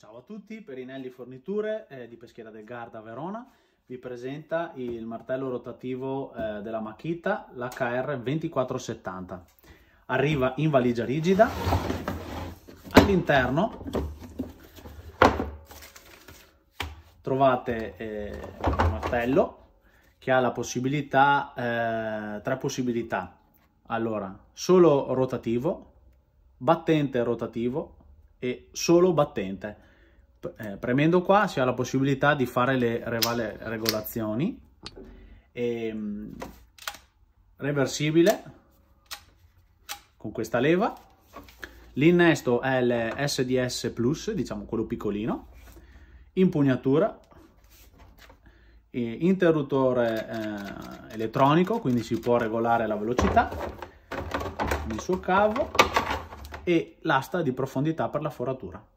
Ciao a tutti, Perinelli Forniture eh, di Peschiera del Garda Verona vi presenta il martello rotativo eh, della Makita, l'HR 2470. Arriva in valigia rigida, all'interno trovate eh, un martello che ha la possibilità, eh, tre possibilità. Allora, solo rotativo, battente rotativo e solo battente eh, premendo qua si ha la possibilità di fare le regolazioni ehm, reversibile con questa leva l'innesto è il sds Plus diciamo quello piccolino impugnatura interruttore eh, elettronico quindi si può regolare la velocità il suo cavo e l'asta di profondità per la foratura